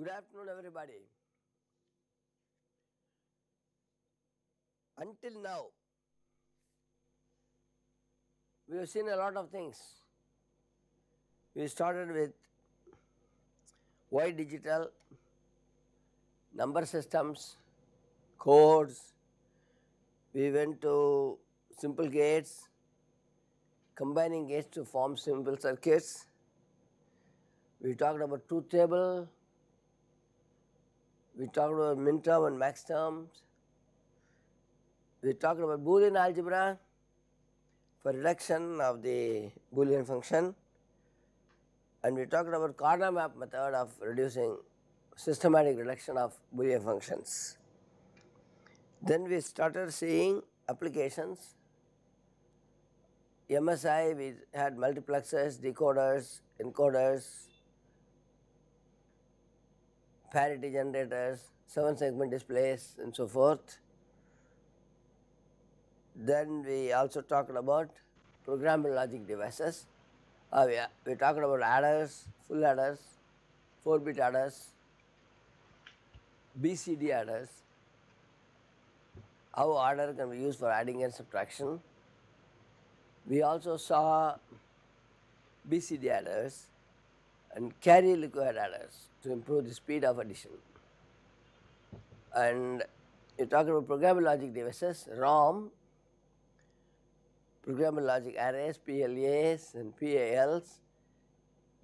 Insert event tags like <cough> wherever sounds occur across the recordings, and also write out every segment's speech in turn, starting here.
Good afternoon, everybody. Until now, we have seen a lot of things. We started with why digital, number systems, codes, we went to simple gates, combining gates to form simple circuits. We talked about truth table, we talked about min term and max terms. We talked about Boolean algebra for reduction of the Boolean function and we talked about corner map method of reducing systematic reduction of Boolean functions. Then we started seeing applications. MSI, we had multiplexers, decoders, encoders, parity generators, 7 segment displays and so forth. Then we also talked about programmable logic devices. Uh, we, we talked about adders, full adders, 4 bit adders, BCD adders, how order can be used for adding and subtraction. We also saw BCD adders and carry liquid adders to improve the speed of addition. And you talk about programmable logic devices, ROM, programmable logic arrays, PLAs and PALs,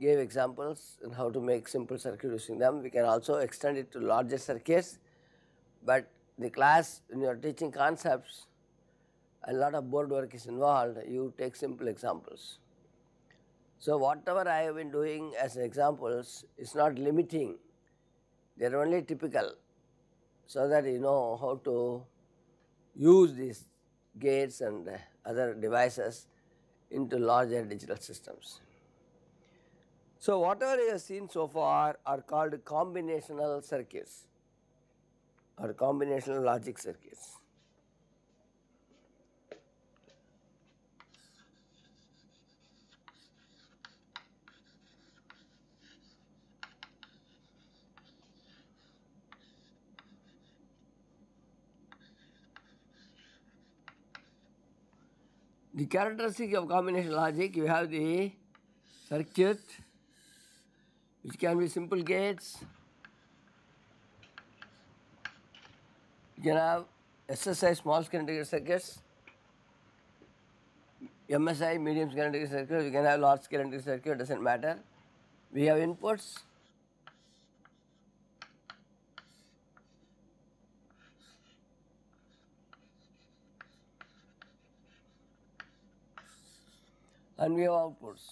gave examples on how to make simple circuit using them. We can also extend it to larger circuits, but the class when you are teaching concepts, a lot of board work is involved, you take simple examples. So, whatever I have been doing as examples is not limiting, they are only typical so that you know how to use these gates and other devices into larger digital systems. So, whatever you have seen so far are called combinational circuits or combinational logic circuits. The characteristic of combination logic, you have the circuit, which can be simple gates, you can have SSI small scale integrated circuits, MSI medium scale integrated circuits. you can have large scale integrated circuit, doesn't matter. We have inputs, and we have outputs.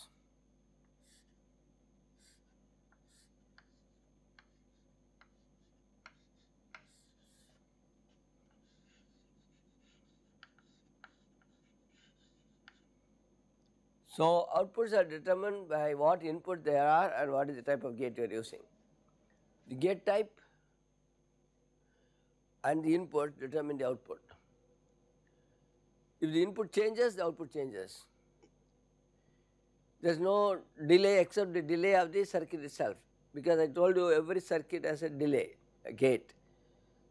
So, outputs are determined by what input there are and what is the type of gate you are using. The gate type and the input determine the output. If the input changes, the output changes. There is no delay except the delay of the circuit itself because I told you every circuit has a delay, a gate,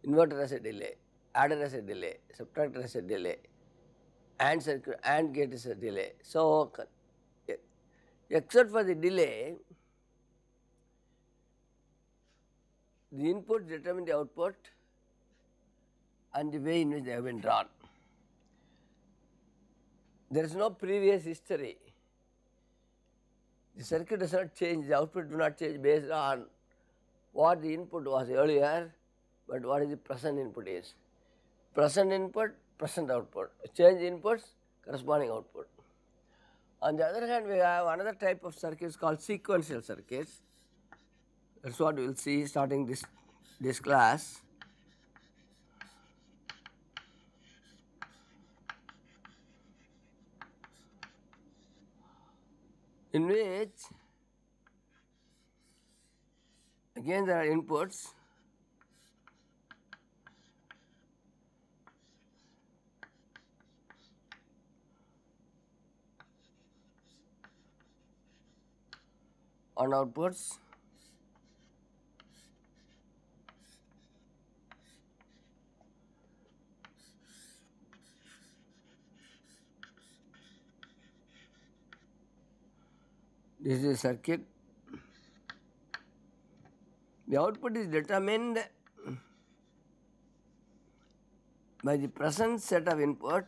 inverter has a delay, adder has a delay, subtractor has a delay, AND circuit, AND gate is a delay. So, except for the delay, the input determines the output and the way in which they have been drawn. There is no previous history the circuit does not change, the output do not change based on what the input was earlier, but what is the present input is. Present input, present output, change inputs, corresponding output. On the other hand, we have another type of circuits called sequential circuits. That is what we will see starting this, this class. in which again there are inputs on outputs This is a circuit. The output is determined by the present set of input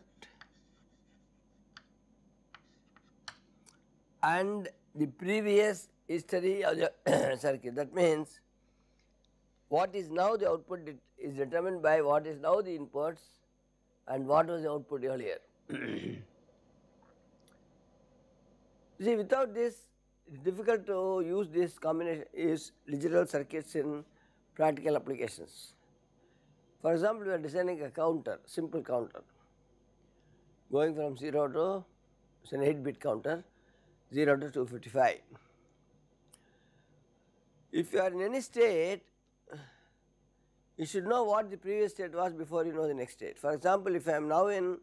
and the previous history of the <coughs> circuit. That means, what is now the output is determined by what is now the inputs and what was the output earlier. <coughs> See, without this, it's difficult to use this combination is digital circuits in practical applications. For example, we are designing a counter, simple counter, going from 0 to it's an 8 bit counter, 0 to 255. If you are in any state, you should know what the previous state was before you know the next state. For example, if I am now in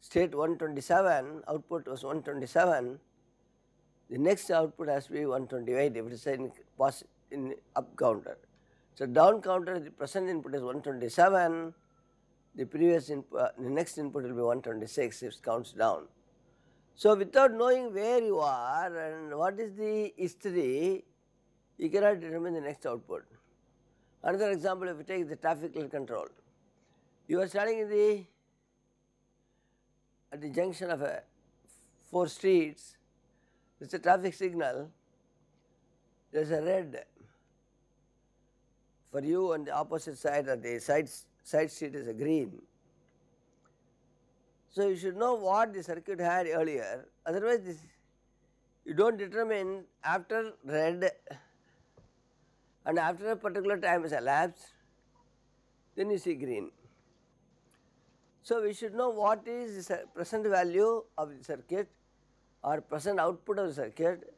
state 127, output was 127, the next output has to be 128 if it is in, in up counter. So, down counter the present input is 127, the previous input, uh, the next input will be 126 if it counts down. So, without knowing where you are and what is the history, you cannot determine the next output. Another example, if you take the traffic light control, you are standing in the at the junction of a, uh, four streets it's a traffic signal. There's a red for you on the opposite side or the side, side street is a green. So you should know what the circuit had earlier, otherwise this, you do not determine after red and after a particular time has elapsed, then you see green. So we should know what is the present value of the circuit or present output of the circuit,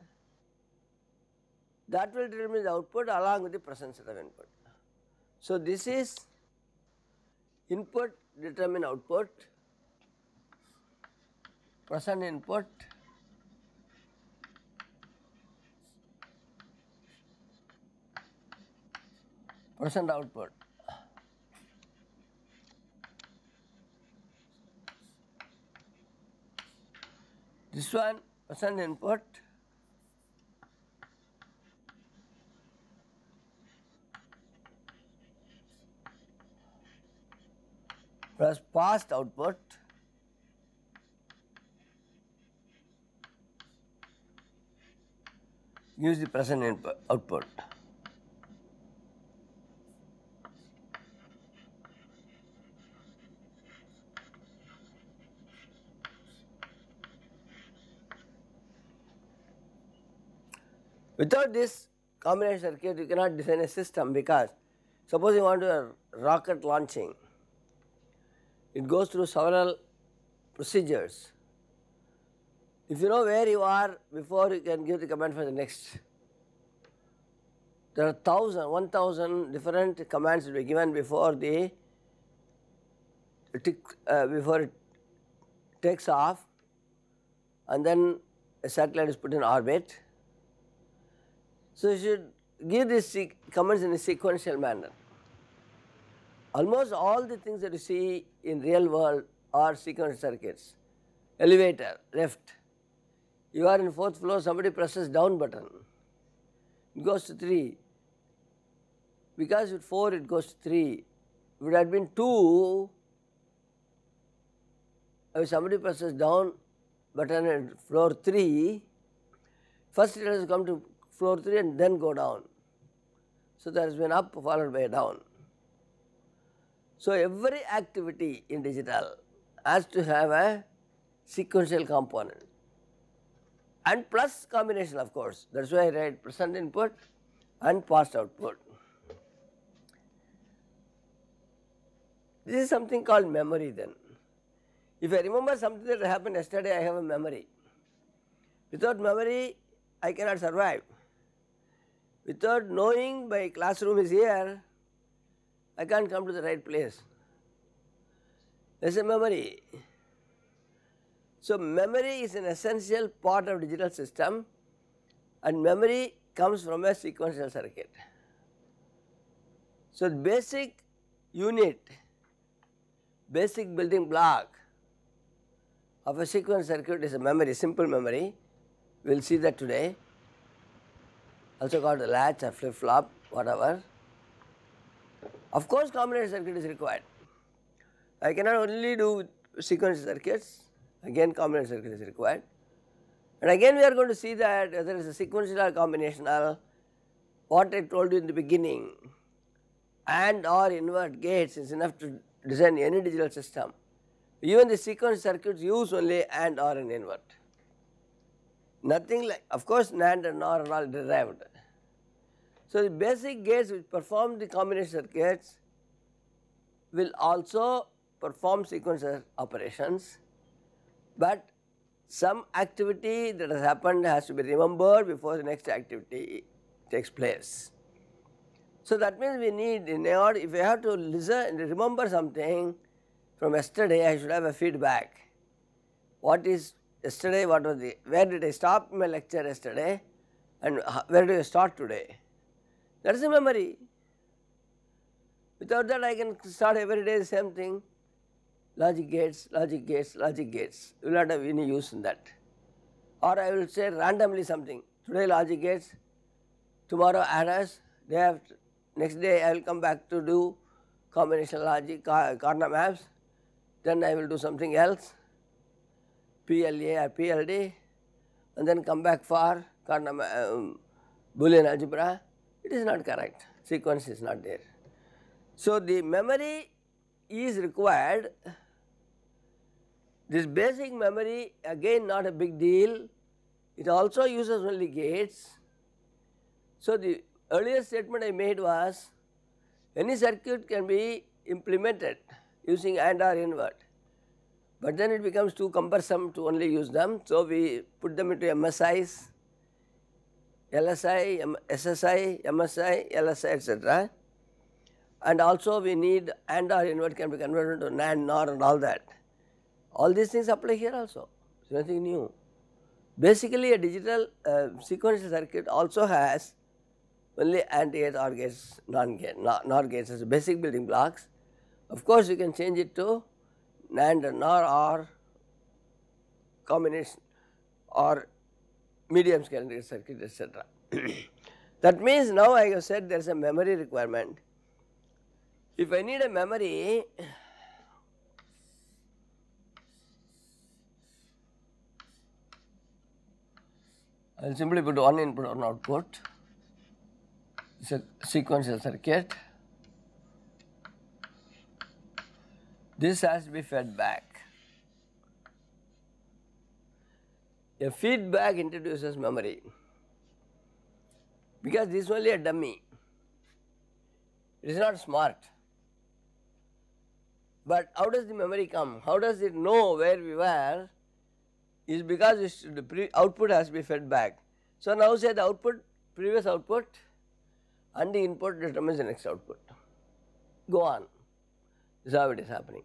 that will determine the output along with the presence of input. So, this is input determine output, present input present output. This one percent input plus past output gives the present input output. Without this combination circuit, you cannot design a system because suppose you want to do a rocket launching, it goes through several procedures. If you know where you are before you can give the command for the next. There are thousand, one thousand different commands to be given before the tick, uh, before it takes off and then a satellite is put in orbit so you should give these comments in a sequential manner. Almost all the things that you see in real world are sequential circuits. Elevator, left. You are in fourth floor, somebody presses down button. It goes to 3. Because with 4 it goes to 3. If it had been 2, if somebody presses down button at floor three, first it has come to floor 3 and then go down. So, there has been up followed by down. So, every activity in digital has to have a sequential component and plus combination of course, that is why I write present input and past output. This is something called memory then. If I remember something that happened yesterday, I have a memory. Without memory, I cannot survive. Without knowing my classroom is here, I can't come to the right place. That's a memory. So memory is an essential part of digital system and memory comes from a sequential circuit. So the basic unit, basic building block of a sequence circuit is a memory, simple memory. We will see that today also called a latch or flip-flop, whatever. Of course, combinator circuit is required. I cannot only do sequence circuits, again combinator circuit is required. And again we are going to see that whether it is a sequential or combinational, what I told you in the beginning and or invert gates is enough to design any digital system. Even the sequence circuits use only and or an invert. Nothing like, of course, NAND and NOR are all derived. So, the basic gates which perform the combination circuits will also perform sequence operations, but some activity that has happened has to be remembered before the next activity takes place. So that means we need in order if I have to listen remember something from yesterday I should have a feedback. What is yesterday what was the, where did I stop my lecture yesterday and where do I start today? That is a memory. Without that I can start every day the same thing, logic gates, logic gates, logic gates, you will not have any use in that. Or I will say randomly something, today logic gates, tomorrow adders, They have next day I will come back to do combinational logic, corner maps, then I will do something else, PLA or PLD and then come back for um, Boolean algebra, it is not correct, sequence is not there. So, the memory is required, this basic memory again not a big deal, it also uses only gates. So, the earlier statement I made was any circuit can be implemented using AND or invert but then it becomes too cumbersome to only use them, so we put them into MSIs, LSI, M SSI, MSI, LSI, etc. And also we need AND or invert can be converted into NAND, NOR and all that. All these things apply here also, it is nothing new. Basically a digital uh, sequential circuit also has only AND gate, OR gates, NOR gates, NOR gates as basic building blocks. Of course, you can change it to and nor or combination or medium calendric circuit etc. <clears throat> that means now I have said there is a memory requirement. If I need a memory, I will simply put one input one output, it's a sequential circuit. This has to be fed back. A feedback introduces memory because this is only a dummy. It is not smart. But how does the memory come? How does it know where we were? Is because the output has to be fed back. So now say the output, previous output and the input determines the next output. Go on is how it is happening.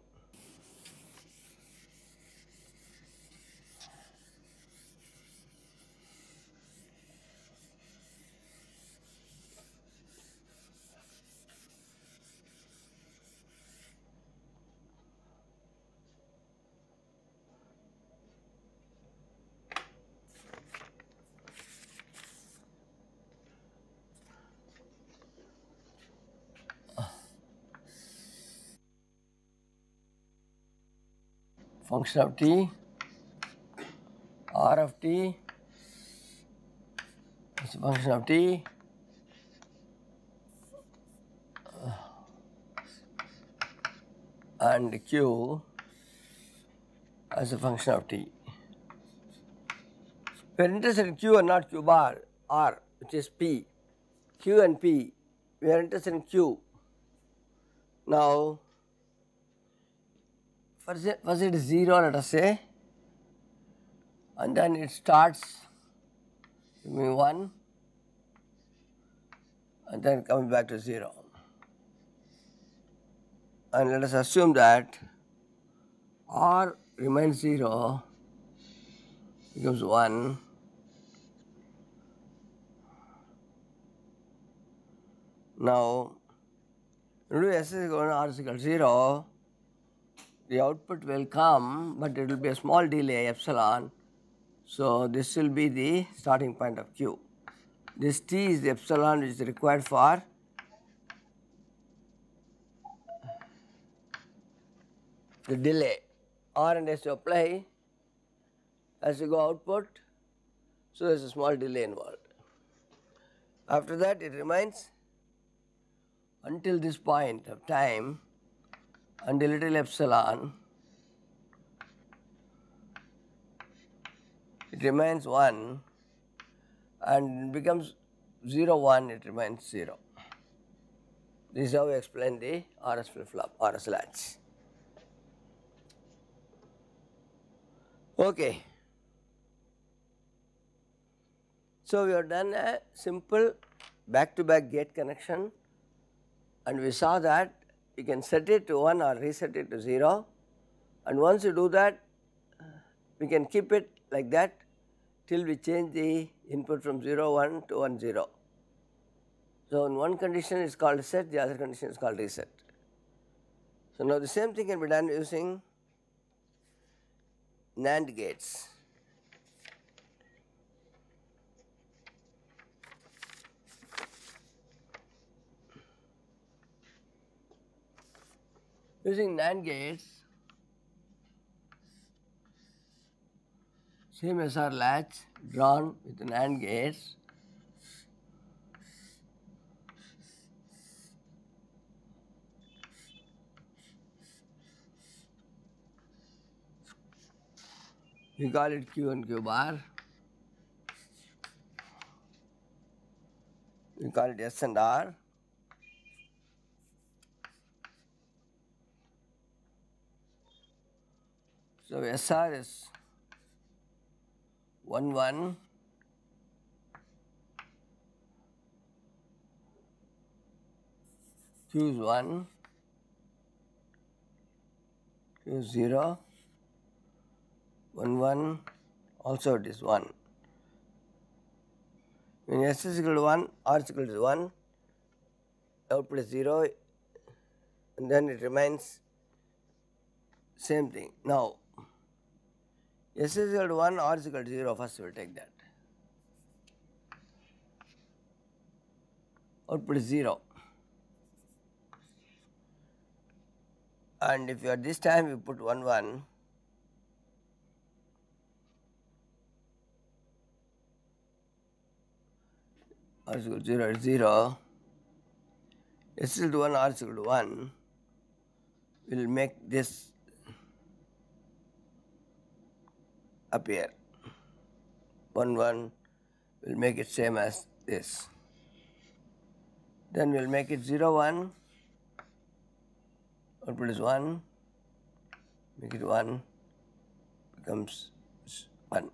function of t, r of t is a function of t. Uh, and q as a function of t. We are interested in q and not q bar r which is p, q and p, we are interested in q. Now, First, first it is 0 let us say and then it starts give me 1 and then coming back to 0 and let us assume that r remains 0 becomes 1 now do s is equal to r is equal to 0 the output will come, but it will be a small delay epsilon. So, this will be the starting point of Q. This T is the epsilon which is required for the delay. R and S to apply as you go output, so there is a small delay involved. After that, it remains until this point of time and a little epsilon it remains 1 and becomes 0 1 it remains 0. This is how we explain the RS flip flop, RS latch. Okay. So, we have done a simple back to back gate connection and we saw that you can set it to 1 or reset it to 0 and once you do that we can keep it like that till we change the input from 0 1 to 1 0. So, in one condition is called set, the other condition is called reset. So, now the same thing can be done using NAND gates. Using NAND gates, same as our latch drawn with NAND gates, we call it q and q bar we call it s and r So, SR is 1 1 choose 1 choose 0 1 1 also it is 1 when S is equal to 1 R is equal to 1 output is 0 and then it remains same thing now S is equal to 1 R is equal to 0 first we will take that. Output is 0 and if you are this time you put 1 1 R is equal to 0 0 S is equal to 1 R is equal to 1 will make this appear. 1, we'll make it same as this. Then we'll make it 0, 1, output is 1, make it 1, becomes 1.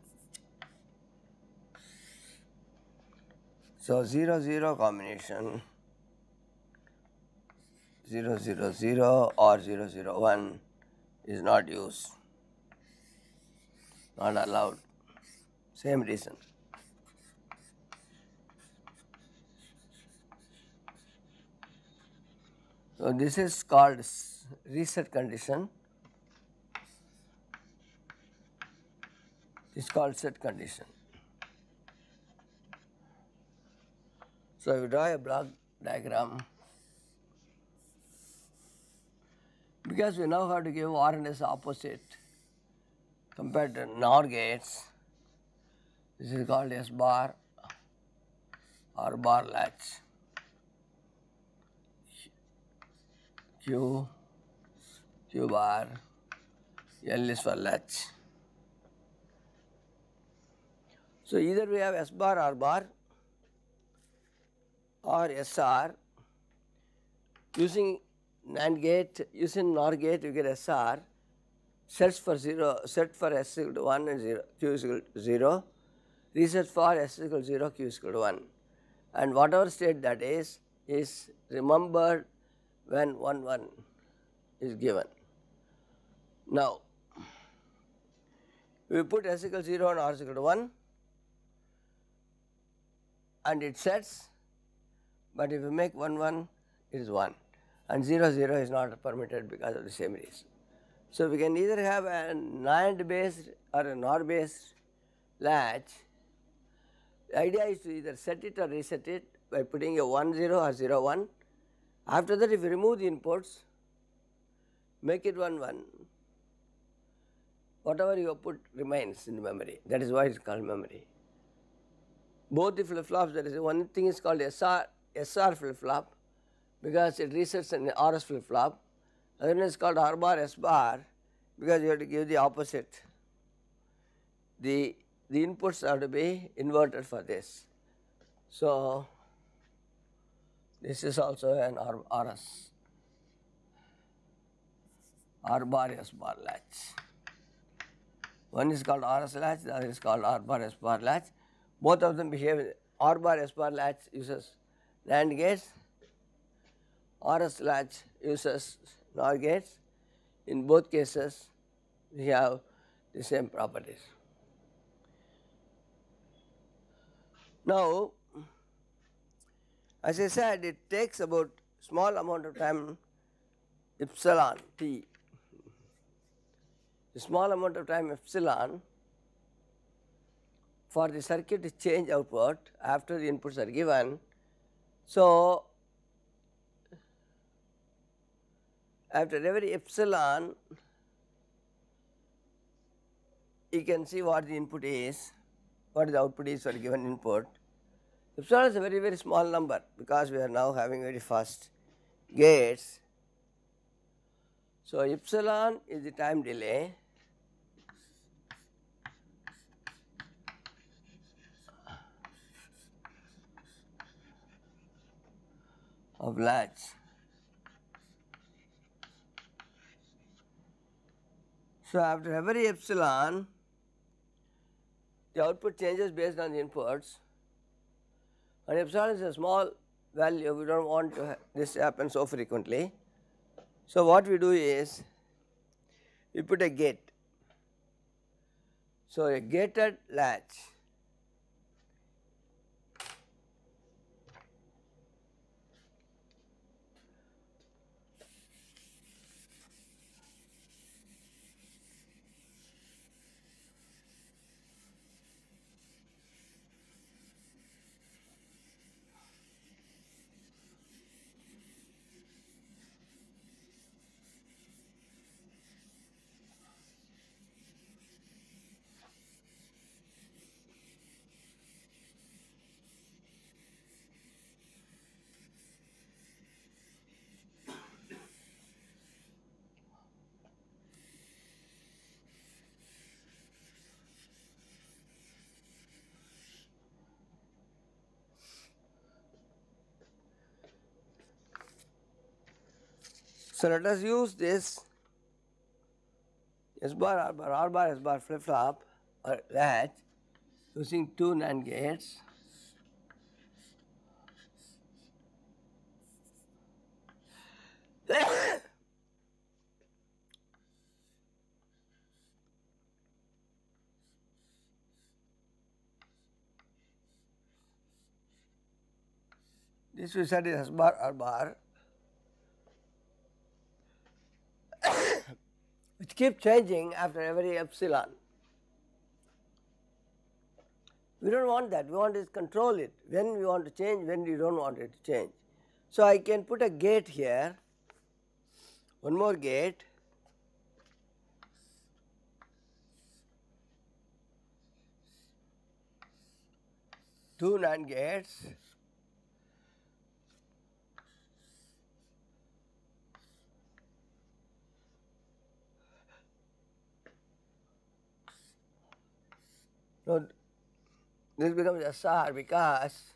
So 0, 0 combination, 0, 0, 0 or 0, 0, 1 is not used not allowed, same reason. So, this is called reset condition, this is called set condition. So, if you draw a block diagram, because we now have to give R and S opposite compared to NOR gates, this is called S bar or bar latch. Q, Q bar, L is for latch. So, either we have S bar R bar or SR using NAND gate, using NOR gate you get SR Sets for 0, Set for s equal to 1 and 0, q is equal to 0, research for s equal to 0, q is equal to 1. And whatever state that is, is remembered when 1, 1 is given. Now, we put s equal to 0 and r is equal to 1 and it sets, but if you make 1, 1, it is 1 and 0, 0 is not permitted because of the same reason. So, we can either have a NAND based or a NOR based latch. The idea is to either set it or reset it by putting a 1 0 or 0 1. After that, if you remove the inputs, make it 1 1, whatever you have put remains in the memory. That is why it is called memory. Both the flip flops, there is one thing is called SR, SR flip flop because it resets an RS flip flop other one is called R bar S bar because you have to give the opposite. The, the inputs are to be inverted for this. So, this is also an R, RS, R bar S bar latch. One is called RS latch, the other is called R bar S bar latch. Both of them behave, R bar S bar latch uses NAND gates, RS latch uses NOR gates. In both cases, we have the same properties. Now, as I said, it takes about small amount of time epsilon t. The small amount of time epsilon for the circuit to change output after the inputs are given. So, after every epsilon you can see what the input is, what the output is for a given input. Epsilon is a very very small number because we are now having very fast gates. So, epsilon is the time delay of latch. So, after every epsilon, the output changes based on the inputs. And epsilon is a small value, we do not want to this happen so frequently. So, what we do is, we put a gate. So, a gated latch So let us use this S bar R bar R bar S bar flip flop or latch using two NAND gates. <coughs> this will set is S bar R bar which <laughs> keep changing after every epsilon. We don't want that, we want to control it when we want to change, when we don't want it to change. So, I can put a gate here, one more gate. two NAND gates So this becomes asar because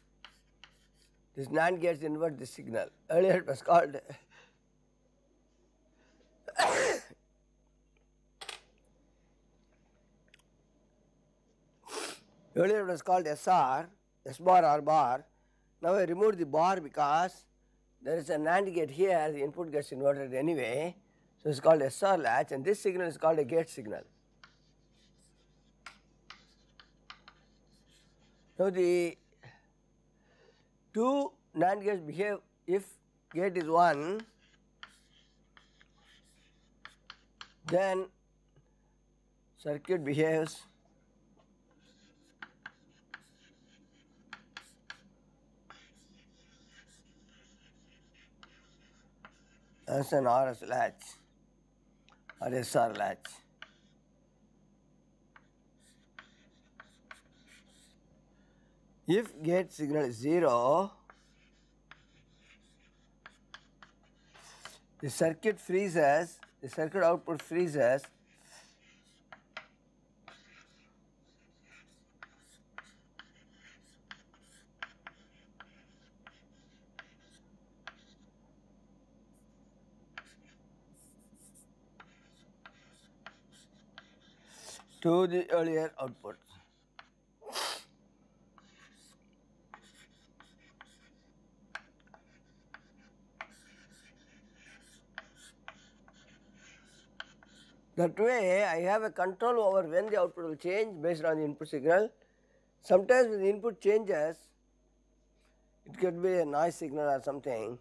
this NAND gets invert the signal. Earlier it was called <coughs> earlier it was called SR, S bar R bar. Now I removed the bar because there is a NAND gate here, the input gets inverted anyway. So it is called SR latch and this signal is called a gate signal. Now, the two NAND gates behave if gate is 1, then circuit behaves as an RS latch or SR latch. If get signal is 0, the circuit freezes, the circuit output freezes. to the earlier output. That way I have a control over when the output will change based on the input signal. Sometimes when the input changes, it could be a noise signal or something,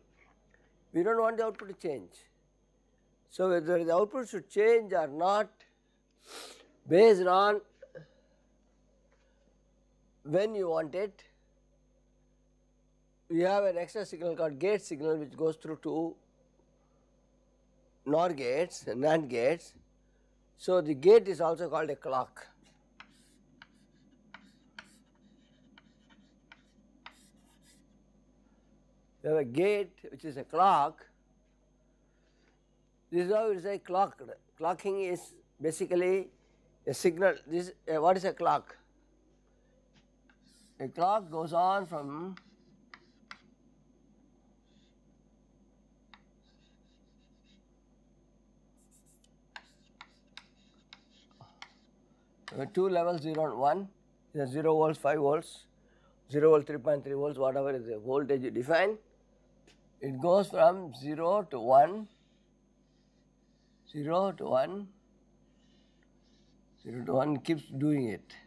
we do not want the output to change. So, whether the output should change or not based on when you want it, we have an extra signal called gate signal which goes through two NOR gates, NAND gates so, the gate is also called a clock. We have a gate which is a clock. This is how it is a clock. Clocking is basically a signal. This uh, what is a clock? A clock goes on from two levels 0 and 1 is 0 volts 5 volts 0 volt 3.3 volts whatever is the voltage you define it goes from 0 to 1 0 to 1 0 to 1 keeps doing it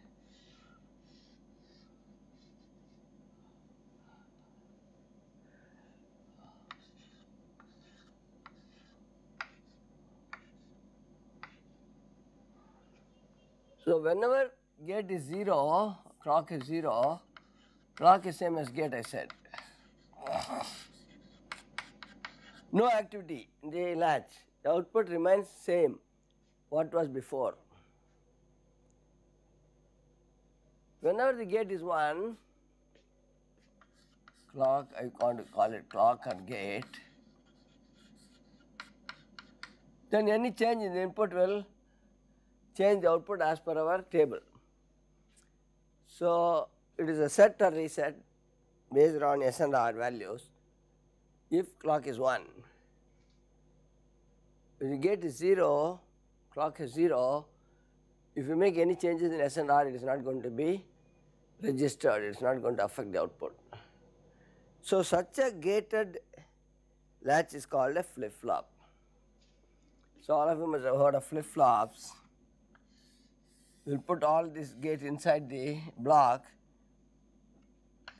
So whenever gate is 0, clock is 0, clock is same as gate I said. No activity in the latch, the output remains same what was before. Whenever the gate is 1, clock, I want to call it clock and gate, then any change in the input will change the output as per our table. So, it is a set or reset based on S and R values if clock is 1. if you get 0, clock is 0, if you make any changes in S and R, it is not going to be registered, it is not going to affect the output. So, such a gated latch is called a flip flop. So, all of you must have heard of flip flops we will put all this gate inside the block.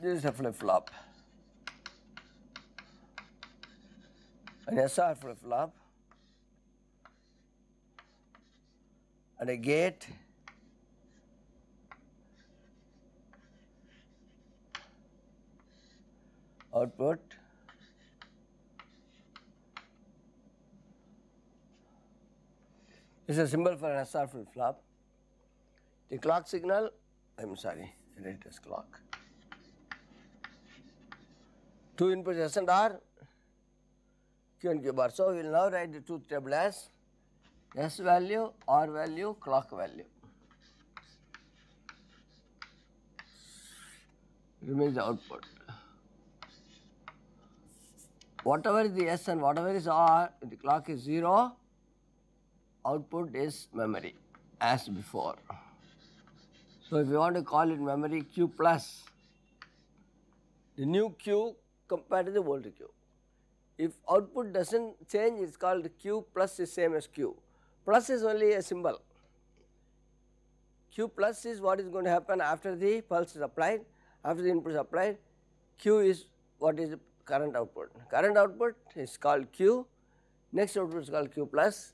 This is a flip-flop. An SR flip-flop. And a gate. Output. This is a symbol for an SR flip-flop the clock signal, I am sorry, latest clock. Two inputs S and R, Q and Q bar. So, we will now write the truth table as S value, R value, clock value. Remains the output. Whatever is the S and whatever is R, the clock is 0, output is memory as before. So, if you want to call it memory Q plus, the new Q compared to the old Q. If output does not change, it is called Q plus is same as Q. Plus is only a symbol. Q plus is what is going to happen after the pulse is applied, after the input is applied. Q is what is the current output. Current output is called Q, next output is called Q plus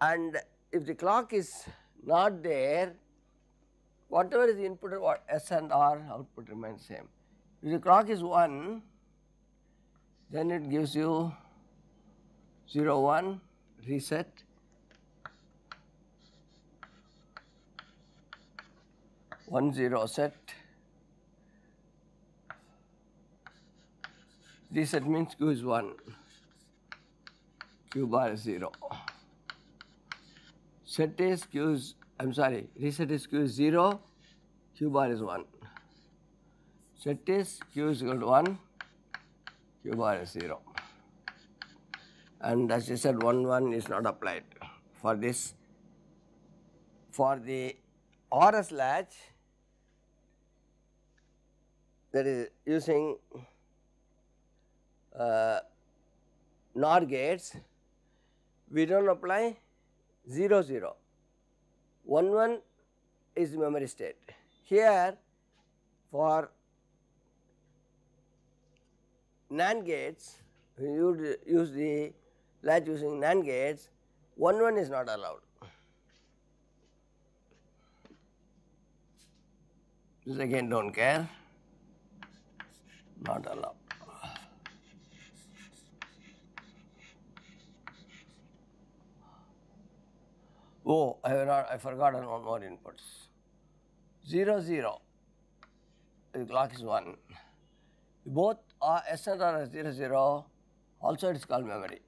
and if the clock is not there, whatever is the input what S and R output remains same. If the clock is 1, then it gives you 0, 1 reset, 1, 0 set, reset means Q is 1, Q bar is 0, set is Q is I'm sorry, reset is q is 0, q bar is 1. Set is q is equal to 1, q bar is 0. And as I said, 1, 1 is not applied for this. For the RS latch, that is using uh, NOR gates, we do not apply 0, 0. 1 1 is memory state. Here for NAND gates, you use the latch using NAND gates, 1 1 is not allowed. This again do not care, not allowed. Oh, I have not, I forgotten one more inputs. 0, 0, the clock is 1. Both are S and R are 0, 0, also it is called memory.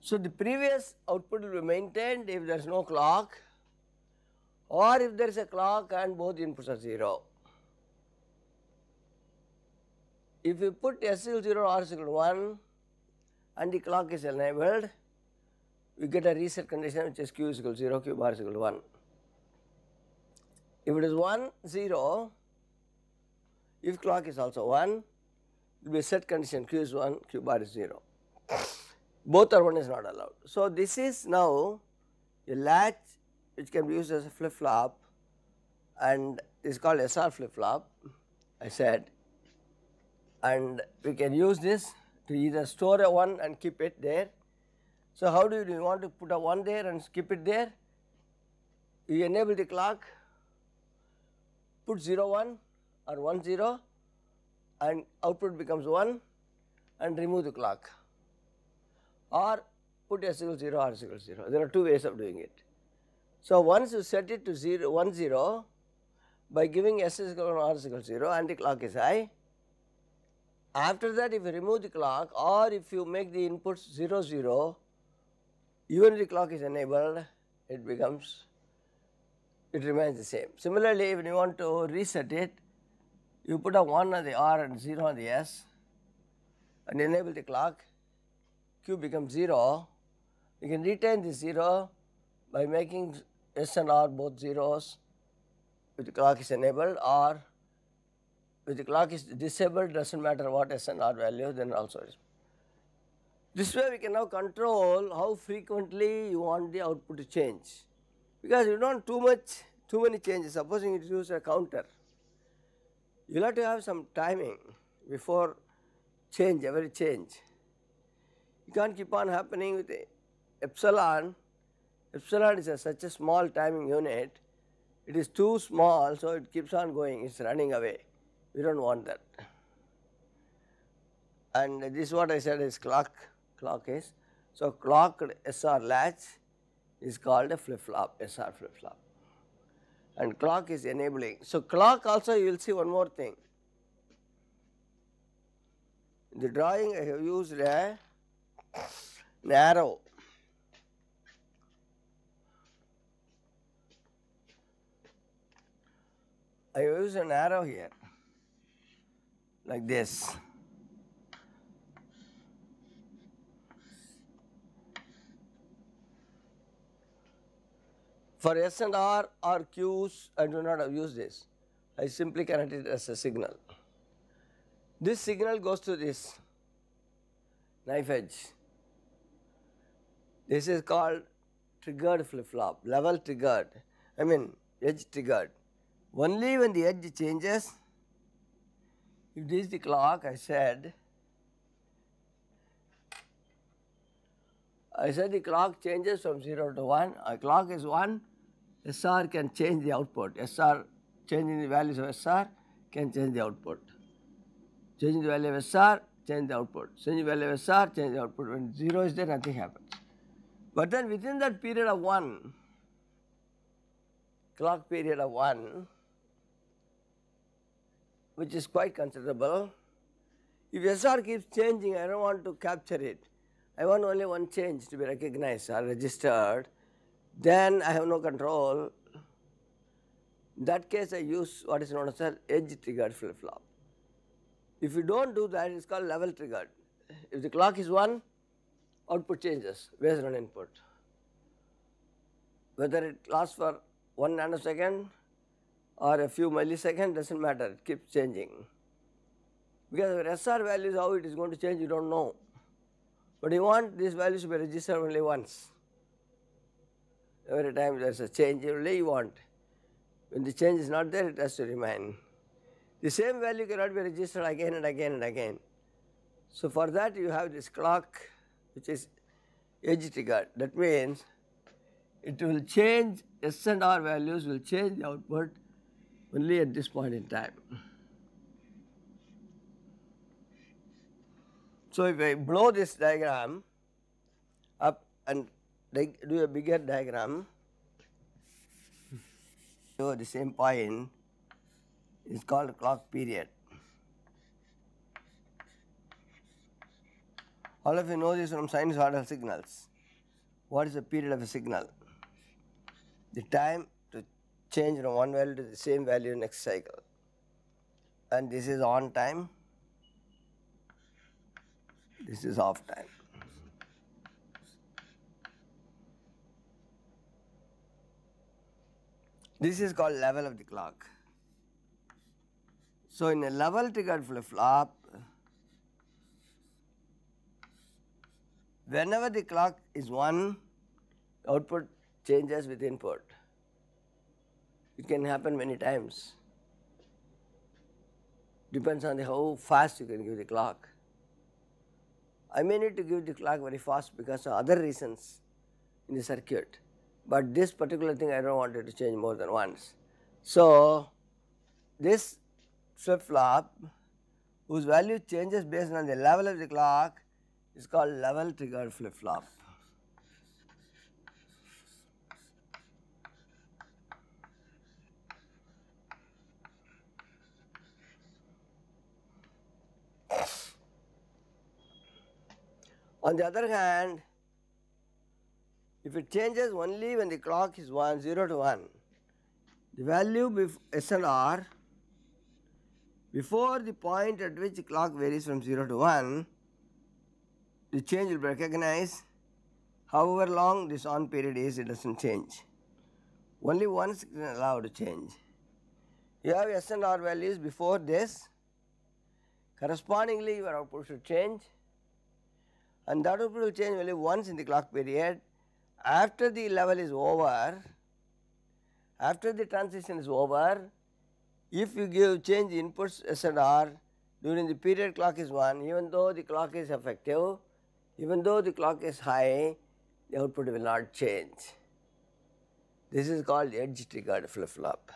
So, the previous output will be maintained if there is no clock or if there is a clock and both inputs are 0. If you put S equal 0 R equal to 1, and the clock is enabled, we get a reset condition which is q is equal to 0, q bar is equal to 1. If it is 1, 0, if clock is also 1, it will be set condition q is 1, q bar is 0. Both are 1 is not allowed. So, this is now a latch which can be used as a flip flop and is called SR flip flop, I said, and we can use this to either store a 1 and keep it there. So, how do you, do you want to put a 1 there and keep it there? You enable the clock, put 0 1 or 1 0 and output becomes 1 and remove the clock or put S equal 0 or equal 0. There are two ways of doing it. So, once you set it to 0 1 0 by giving s is equal to r is equal to 0 and the clock is high, after that if you remove the clock or if you make the inputs 0 0 even if the clock is enabled it becomes it remains the same. Similarly when you want to reset it you put a 1 on the R and 0 on the S and enable the clock Q becomes 0 you can retain the 0 by making S and R both zeros if the clock is enabled or if the clock is disabled, does not matter what SNR value, then also is. This way we can now control how frequently you want the output to change because you do not too much, too many changes. Supposing you use a counter, you have to have some timing before change, every change. You can't keep on happening with epsilon. Epsilon is a, such a small timing unit, it is too small, so it keeps on going, it is running away we do not want that. And this is what I said is clock, clock is. So, clocked SR latch is called a flip flop, SR flip flop and clock is enabling. So, clock also you will see one more thing. In the drawing I have used a an arrow. I use an arrow here like this. For S and R or Qs, I do not use this. I simply connect it as a signal. This signal goes to this knife edge. This is called triggered flip-flop, level triggered, I mean edge triggered. Only when the edge changes, if this is the clock, I said. I said the clock changes from 0 to 1. A clock is 1. SR can change the output. SR, changing the values of SR can change the output. Changing the value of SR, change the output. Changing the value of SR, change the output. When 0 is there, nothing happens. But then within that period of 1, clock period of 1, which is quite considerable. If SR keeps changing, I don't want to capture it. I want only one change to be recognized or registered, then I have no control. In that case, I use what is known as an edge triggered flip flop. If you don't do that, it is called level triggered. If the clock is 1, output changes based on input. Whether it lasts for 1 nanosecond or a few milliseconds does not matter it keeps changing. Because your SR values how it is going to change you do not know, but you want these values to be registered only once. Every time there is a change only you want, when the change is not there it has to remain. The same value cannot be registered again and again and again. So, for that you have this clock which is edge triggered that means it will change S and R values will change the output only at this point in time. So if I blow this diagram up and do a bigger diagram, so the same point is called clock period. All of you know this from sinusoidal signals. What is the period of a signal? The time change from one value to the same value next cycle and this is on time, this is off time. This is called level of the clock. So, in a level triggered flip flop, whenever the clock is 1, output changes with input. It can happen many times. Depends on the how fast you can give the clock. I may need to give the clock very fast because of other reasons in the circuit. But this particular thing I don't want it to change more than once. So, this flip-flop whose value changes based on the level of the clock is called level triggered flip-flop. On the other hand, if it changes only when the clock is 1, 0 to 1, the value S and R before the point at which the clock varies from 0 to 1, the change will be recognized however long this on period is, it does not change. Only once it is allowed to change. You have S and R values before this, correspondingly your output should change and that output will change only once in the clock period. After the level is over, after the transition is over, if you give change inputs S and R during the period clock is 1, even though the clock is effective, even though the clock is high, the output will not change. This is called edge triggered flip flop.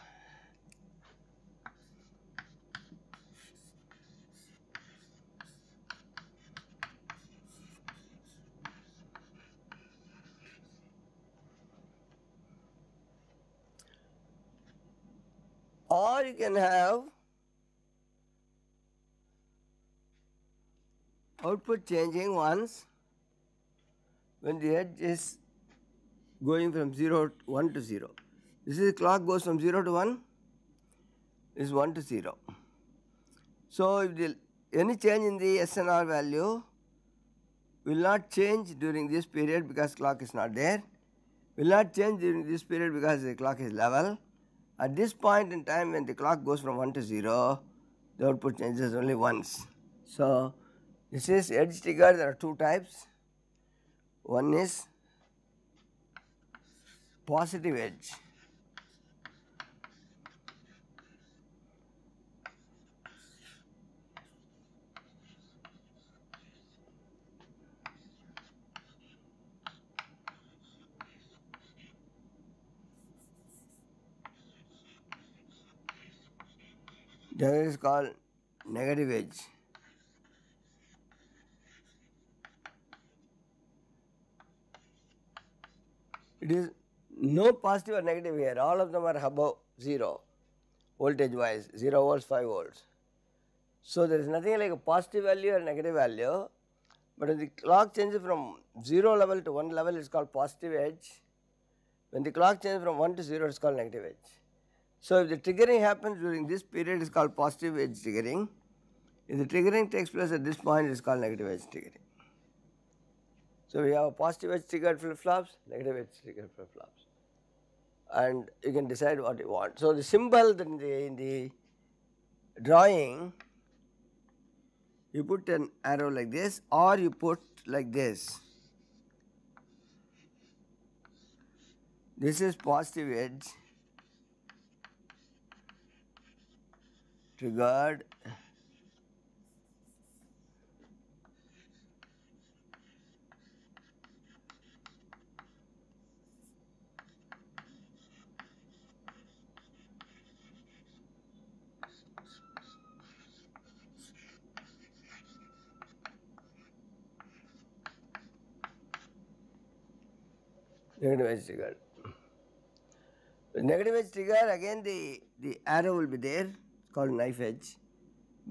or you can have output changing once when the edge is going from 0 to 1 to 0. This is clock goes from 0 to 1 is 1 to 0. So if the, any change in the SNR value will not change during this period because clock is not there, will not change during this period because the clock is level at this point in time when the clock goes from 1 to 0, the output changes only once. So, this is edge trigger, there are two types. One is positive edge That is called negative edge. It is no positive or negative here, all of them are above 0 voltage wise, 0 volts, 5 volts. So, there is nothing like a positive value or negative value, but when the clock changes from 0 level to 1 level it is called positive edge, when the clock changes from 1 to 0 it is called negative edge. So if the triggering happens during this period, it's called positive edge triggering. If the triggering takes place at this point, it's called negative edge triggering. So we have positive edge triggered flip-flops, negative edge triggered flip-flops. And you can decide what you want. So the symbol in the, in the drawing, you put an arrow like this or you put like this. This is positive edge triggered negative edge trigger. negative edge trigger again the, the arrow will be there called knife edge,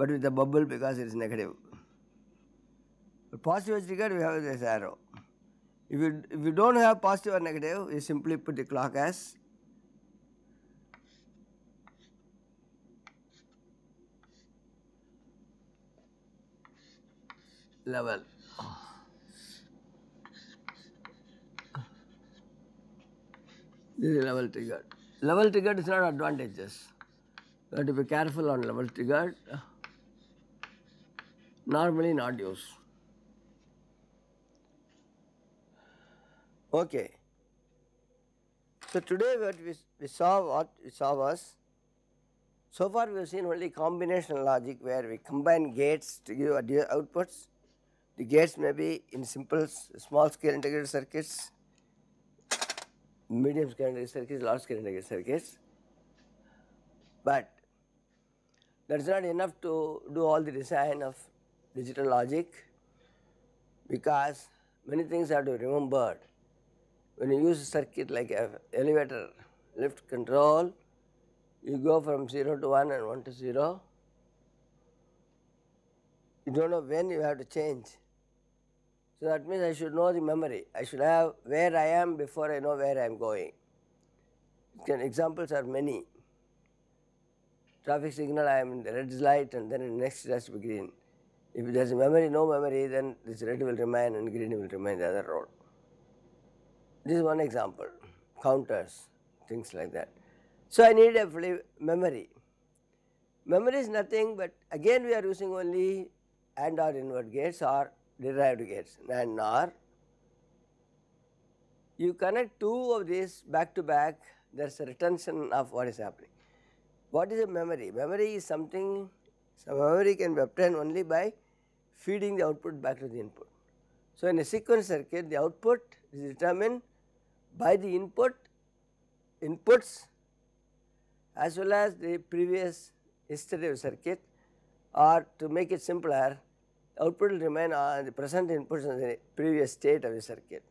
but with a bubble because it is negative. But positive edge trigger, we have this arrow. If you, if you don't have positive or negative, you simply put the clock as level. This is level trigger. Level trigger is not advantageous. You have to be careful on level triggered. Normally not used. Okay. So today what we, we saw what we saw was so far we have seen only combinational logic where we combine gates to give outputs. The gates may be in simple small scale integrated circuits, medium scale integrated circuits, large scale integrated circuits. But that is not enough to do all the design of digital logic because many things have to be remembered. When you use a circuit like an elevator lift control, you go from 0 to 1 and 1 to 0. You don't know when you have to change. So that means I should know the memory. I should have where I am before I know where I am going. Examples are many traffic signal, I am in the red light and then next it has to be green. If there is memory, no memory, then this red will remain and green will remain the other road. This is one example, counters, things like that. So, I need a memory. Memory is nothing but again we are using only AND or inward gates or derived gates and NOR. You connect two of these back to back, there is a retention of what is happening. What is a memory? Memory is something, some memory can be obtained only by feeding the output back to the input. So, in a sequence circuit, the output is determined by the input, inputs as well as the previous iterative circuit or to make it simpler, output will remain on the present inputs in the previous state of the circuit.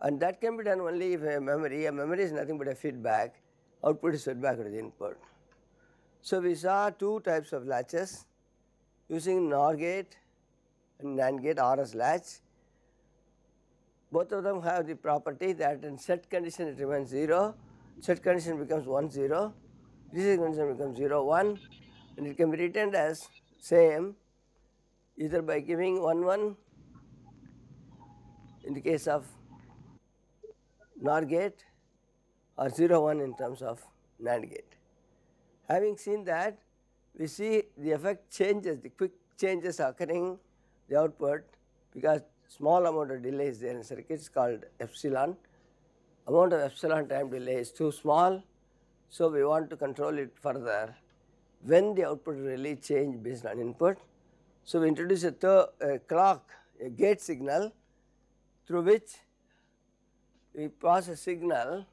And that can be done only if a memory, a memory is nothing but a feedback output is fed back to the input. So, we saw two types of latches using NOR gate and NAND gate RS latch. Both of them have the property that in set condition it remains 0, set condition becomes 1 0, reset condition becomes 0 1 and it can be written as same either by giving 1 1 in the case of NOR gate or 0 1 in terms of NAND gate. Having seen that, we see the effect changes, the quick changes occurring the output because small amount of delay is there in circuits called epsilon. Amount of epsilon time delay is too small, so we want to control it further when the output really change based on input. So, we introduce a, a clock, a gate signal through which we pass a signal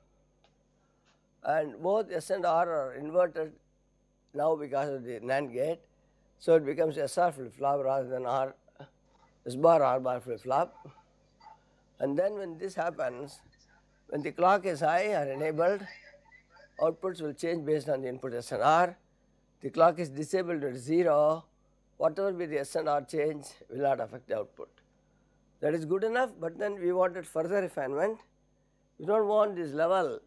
and both S and R are inverted now because of the NAND gate. So it becomes SR flip-flop rather than R, S bar R bar flip-flop. And then when this happens, when the clock is high or enabled, outputs will change based on the input S and R. The clock is disabled at 0, whatever be the S and R change will not affect the output. That is good enough, but then we wanted further refinement. We do not want this level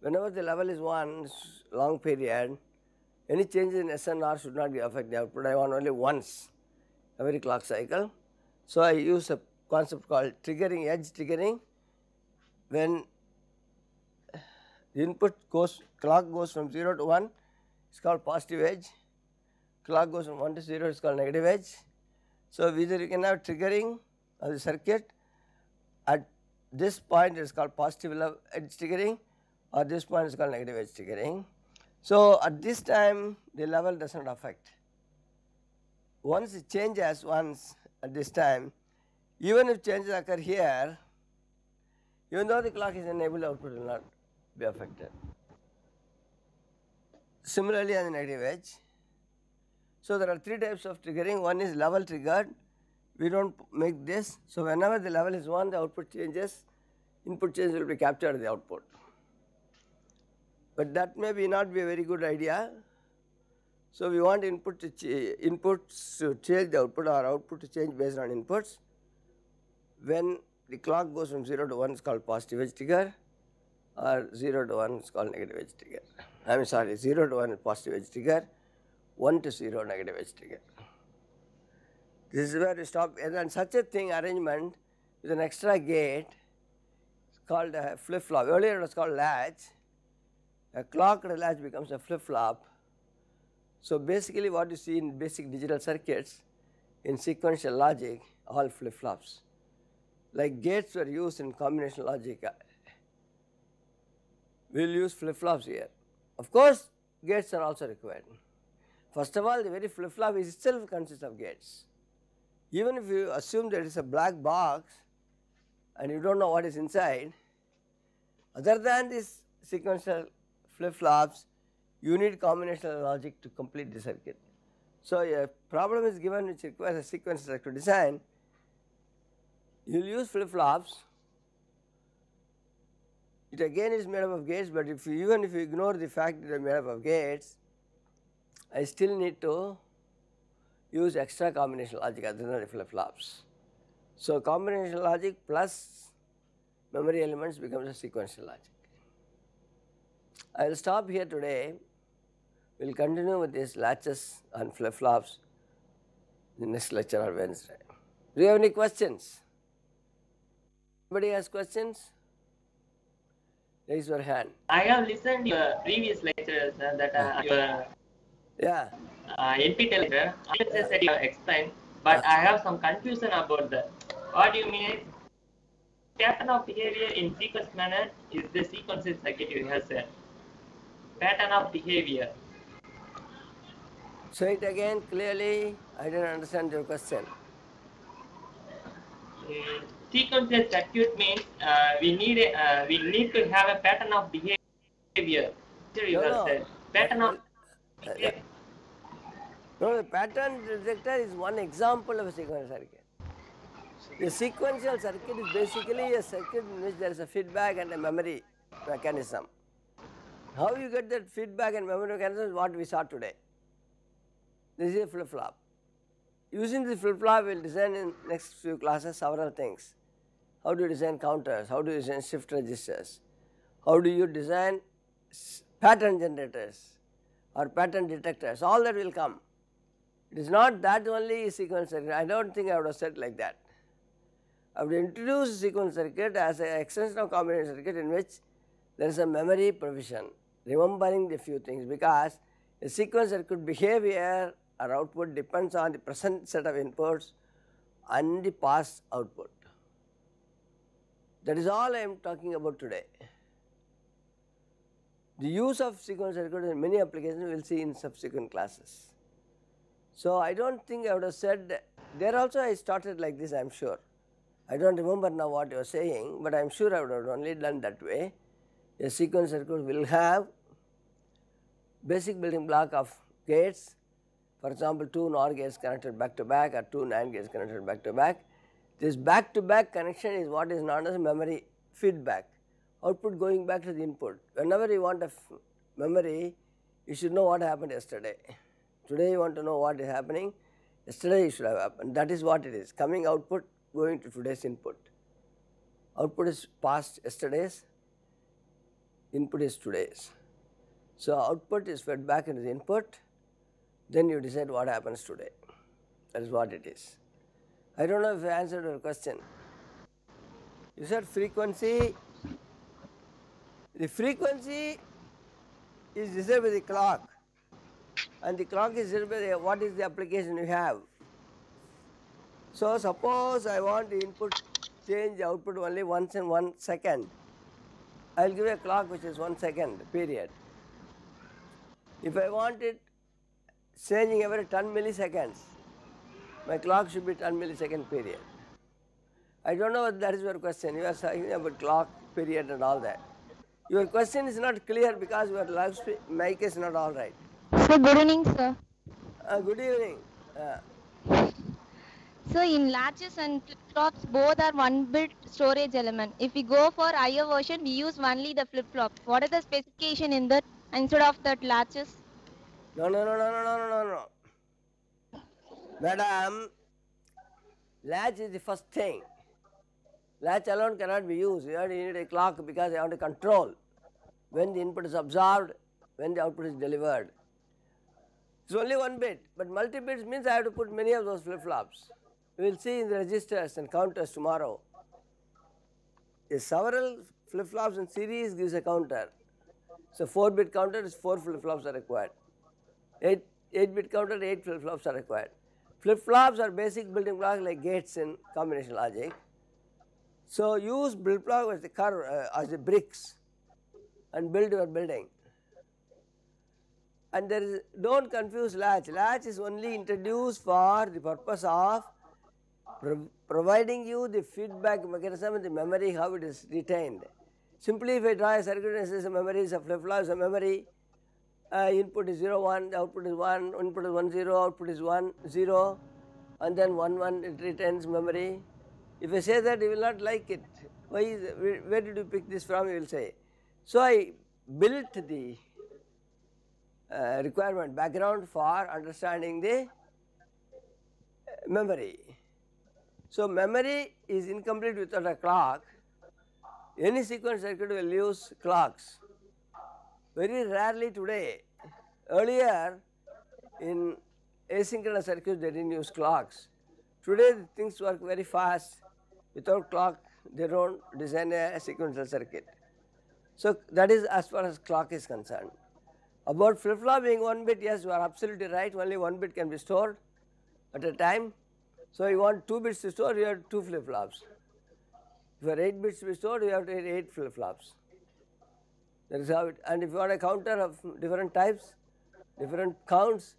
Whenever the level is 1, long period, any change in SNR should not affect the output. I want only once every clock cycle. So, I use a concept called triggering edge triggering when the input goes clock goes from 0 to 1 it's called positive edge, clock goes from 1 to 0 it's called negative edge. So, either you can have triggering of the circuit at this point it is called positive edge triggering or this point is called negative edge triggering. So, at this time the level does not affect. Once it changes once at this time, even if changes occur here, even though the clock is enabled, output will not be affected. Similarly, on the negative edge, so there are three types of triggering. One is level triggered. We do not make this. So, whenever the level is 1, the output changes, input change will be captured at the output but that may be not be a very good idea. So, we want input to inputs to change the output or output to change based on inputs. When the clock goes from 0 to 1 is called positive edge trigger or 0 to 1 is called negative edge trigger. I am sorry 0 to 1 is positive edge trigger, 1 to 0 negative edge trigger. This is where we stop and then such a thing arrangement with an extra gate is called a flip flop. Earlier it was called latch a clock relay becomes a flip-flop. So basically what you see in basic digital circuits in sequential logic all flip-flops. Like gates were used in combination logic. We will use flip-flops here. Of course, gates are also required. First of all, the very flip-flop itself consists of gates. Even if you assume that it's a black box and you do not know what is inside, other than this sequential flip-flops, you need combinational logic to complete the circuit. So, a problem is given which requires a sequence circuit design. You will use flip-flops. It again is made up of gates, but if you, even if you ignore the fact that they are made up of gates, I still need to use extra combinational logic other than the flip-flops. So, combinational logic plus memory elements becomes a sequential logic. I will stop here today. We will continue with these latches and flip flops in the next lecture on Wednesday. Do you have any questions? Anybody has questions? Raise your hand. I have listened to your previous lectures uh, that uh, your yeah. Uh, NPTEL lecture. yeah. said you explained, but yeah. I have some confusion about that. What do you mean? Pattern of behavior in sequence manner is the sequence circuit you have said pattern of behavior. Say it again clearly. I don't understand your question. Uh, sequence circuit means uh, we need a, uh, we need to have a pattern of behavior. No, no. Pattern of uh, uh, uh, No, the pattern detector is one example of a sequential circuit. The sequential circuit is basically a circuit in which there is a feedback and a memory mechanism. How you get that feedback and memory mechanism is what we saw today. This is a flip-flop. Using this flip-flop, we will design in next few classes several things. How do you design counters? How do you design shift registers? How do you design pattern generators or pattern detectors? All that will come. It is not that only sequence circuit. I do not think I would have said like that. I would introduce sequence circuit as an extension of combination circuit in which there is a memory provision, remembering the few things because a sequencer could behavior or output depends on the present set of inputs and the past output. That is all I am talking about today. The use of sequence circuit in many applications we will see in subsequent classes. So, I do not think I would have said there also I started like this I am sure. I do not remember now what you are saying, but I am sure I would have only done that way a sequence circuit will have basic building block of gates. For example, two NOR gates connected back to back or two NAND gates connected back to back. This back to back connection is what is known as memory feedback, output going back to the input. Whenever you want a memory, you should know what happened yesterday. Today you want to know what is happening, yesterday it should have happened. That is what it is, coming output going to today's input. Output is past yesterday's, input is today's. So, output is fed back into the input, then you decide what happens today. That is what it is. I don't know if I answered your question. You said frequency. The frequency is decided by the clock, and the clock is decided by the, what is the application you have. So, suppose I want the input change the output only once in one second I will give a clock which is one second period. If I want it changing every 10 milliseconds, my clock should be 10 millisecond period. I don't know that is your question. You are talking about clock, period and all that. Your question is not clear because your loudspeaker mic is not all right. Sir, good evening, sir. Uh, good evening. Uh, so in latches and flip-flops, both are one-bit storage element. If we go for higher version, we use only the flip-flop. What is the specification in that instead of that latches? No, no, no, no, no, no, no, no. Madam, latch is the first thing. Latch alone cannot be used. you need a clock because you have to control when the input is absorbed, when the output is delivered. It is only one bit, but multi bits means I have to put many of those flip-flops. We will see in the registers and counters tomorrow. Is several flip-flops in series gives a counter. So 4-bit counter is 4 flip-flops are required. 8 8-bit counter, 8 flip-flops are required. Flip-flops are basic building blocks like gates in combination logic. So use build block as the car uh, as the bricks and build your building. And there is, don't confuse latch. Latch is only introduced for the purpose of pro providing you the feedback mechanism and the memory how it is retained. Simply if I draw a circuit and memory is a flip-flop, a memory uh, input is 0, 1, output is 1, input is 1, 0, output is 1, 0 and then 1, 1 it retains memory. If I say that you will not like it, why is, where did you pick this from you will say. So I built the uh, requirement background for understanding the uh, memory. So, memory is incomplete without a clock. Any sequence circuit will use clocks. Very rarely today, earlier in asynchronous circuits they did not use clocks. Today things work very fast without clock they don't design a sequential circuit. So, that is as far as clock is concerned. About flip-flop being 1 bit yes you are absolutely right only 1 bit can be stored at a time so you want 2 bits to store, you have 2 flip-flops. If you have 8 bits to be stored, you have to 8 flip-flops. That is how it, and if you want a counter of different types, different counts,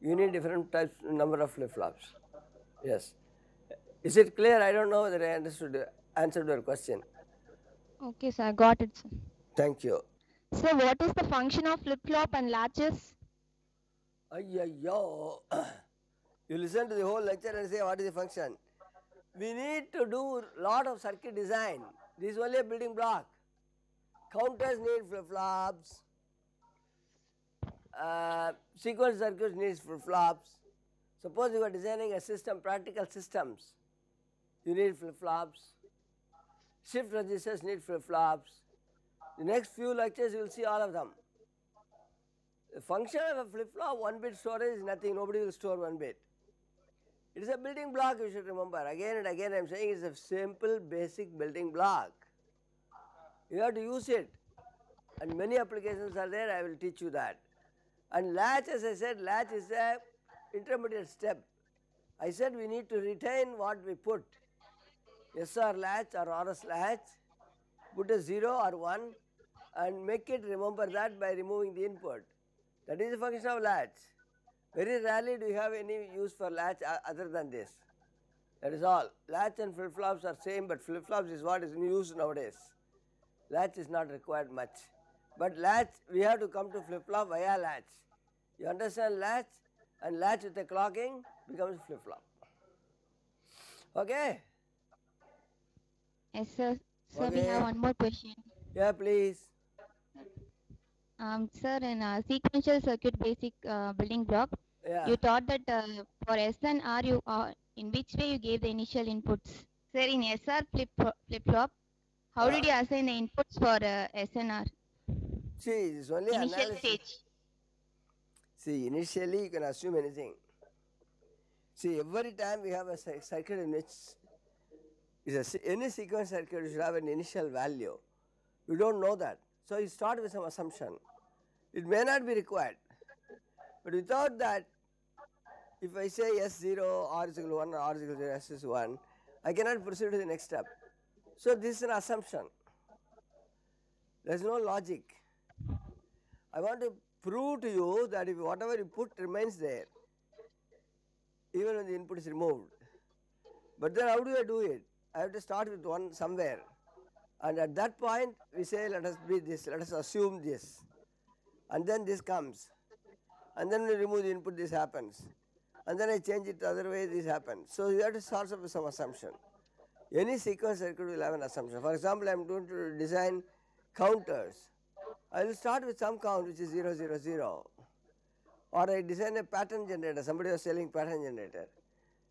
you need different types, number of flip-flops. Yes. Is it clear? I don't know whether I understood, answered your question. Okay, sir. Got it, sir. Thank you. So, what is the function of flip-flop and latches? Ayyayo. <clears throat> You listen to the whole lecture and say what is the function. We need to do lot of circuit design. This is only a building block. Counters need flip-flops. Uh, sequence circuits needs flip-flops. Suppose you are designing a system, practical systems, you need flip-flops. Shift registers need flip-flops. The next few lectures you will see all of them. The function of a flip-flop, one bit storage is nothing, nobody will store one bit. It is a building block you should remember. Again and again I am saying it is a simple basic building block. You have to use it and many applications are there I will teach you that. And latch as I said latch is a intermediate step. I said we need to retain what we put SR latch or RS latch put a 0 or 1 and make it remember that by removing the input. That is the function of latch. Very rarely do you have any use for latch uh, other than this. That is all. Latch and flip flops are same, but flip flops is what is in use nowadays. Latch is not required much. But latch, we have to come to flip flop via latch. You understand latch and latch with the clocking becomes flip flop. Okay? Yes, sir. Sir, okay. we have one more question. Yeah, please. Um, sir, in a sequential circuit basic uh, building block, yeah. You thought that uh, for S and R, you uh, in which way you gave the initial inputs. Sir, in SR flip flip flop, how did you assign the inputs for uh, S and R? See, it's only initial stage. See, initially you can assume anything. See, every time we have a circuit in which is a, any sequence circuit should have an initial value. You don't know that. So you start with some assumption. It may not be required. But without that, if I say S0, R is equal to 1 or R is equal to S is 1, I cannot proceed to the next step. So, this is an assumption, there is no logic. I want to prove to you that if whatever you put remains there, even when the input is removed. But then how do I do it? I have to start with 1 somewhere and at that point we say let us be this, let us assume this and then this comes and then we remove the input this happens and then I change it other way this happens. So you have to start of with some assumption. Any sequence circuit will have an assumption. For example, I am going to design counters. I will start with some count which is 0, 0, 0 or I design a pattern generator, somebody was selling pattern generator.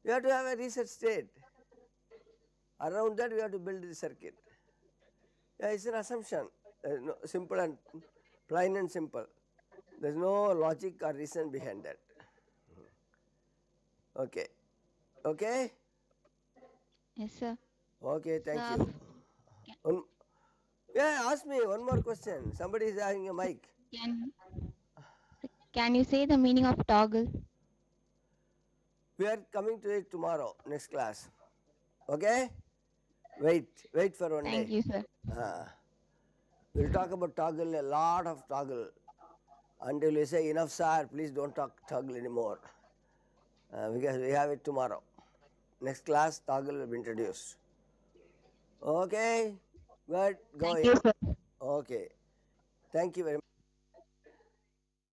You have to have a reset state. Around that we have to build the circuit. Yeah, it's an assumption, uh, no, simple and plain and simple. There is no logic or reason behind that. Okay. Okay? Yes, sir. Okay, thank sir. Uh, you. One, yeah, ask me one more question. Somebody is having a mic. Can, can you say the meaning of toggle? We are coming to it tomorrow, next class. Okay? Wait, wait for one thank day. Thank you, sir. Uh, we'll talk about toggle, a lot of toggle. Until you say, enough, sir, please don't talk toggle anymore uh, because we have it tomorrow. Next class, toggle will be introduced. Okay, good. Go Thank you, sir. Okay, thank you very much.